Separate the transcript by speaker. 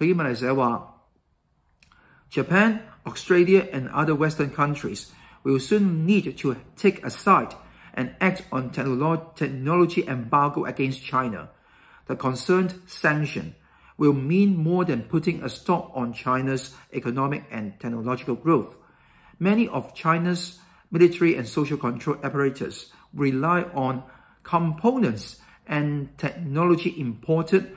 Speaker 1: Japan, Australia and other Western countries will soon need to take a side and act on technology embargo against China. The concerned sanction will mean more than putting a stop on China's economic and technological growth. Many of China's military and social control apparatus rely on components and technology imported